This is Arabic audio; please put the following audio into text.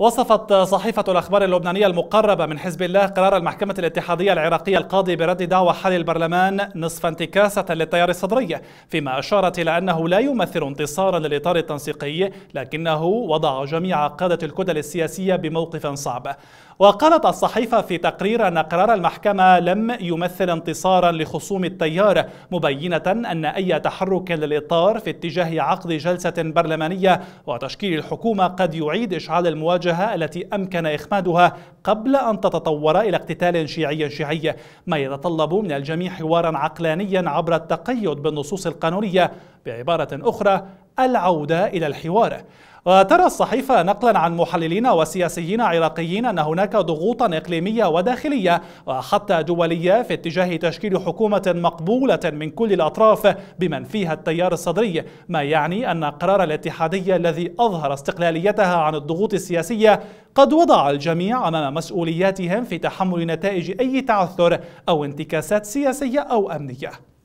وصفت صحيفة الأخبار اللبنانية المقربة من حزب الله قرار المحكمة الاتحادية العراقية القاضي برد دعوى حل البرلمان نصف انتكاسة للتيار الصدري فيما أشارت إلى أنه لا يمثل انتصارا للإطار التنسيقي لكنه وضع جميع قادة الكتل السياسية بموقف صعب وقالت الصحيفة في تقرير أن قرار المحكمة لم يمثل انتصارا لخصوم التيار مبينة أن أي تحرك للإطار في اتجاه عقد جلسة برلمانية وتشكيل الحكومة قد يعيد إشعال المواجهة المواجهة التي أمكن إخمادها قبل أن تتطور إلى اقتتال شيعي شيعي ما يتطلب من الجميع حوارا عقلانيا عبر التقيد بالنصوص القانونية بعبارة أخرى العودة إلى الحوار وترى الصحيفة نقلا عن محللين وسياسيين عراقيين أن هناك ضغوطا إقليمية وداخلية وحتى دولية في اتجاه تشكيل حكومة مقبولة من كل الأطراف بمن فيها التيار الصدري ما يعني أن قرار الاتحادية الذي أظهر استقلاليتها عن الضغوط السياسية قد وضع الجميع أمام مسؤولياتهم في تحمل نتائج أي تعثر أو انتكاسات سياسية أو أمنية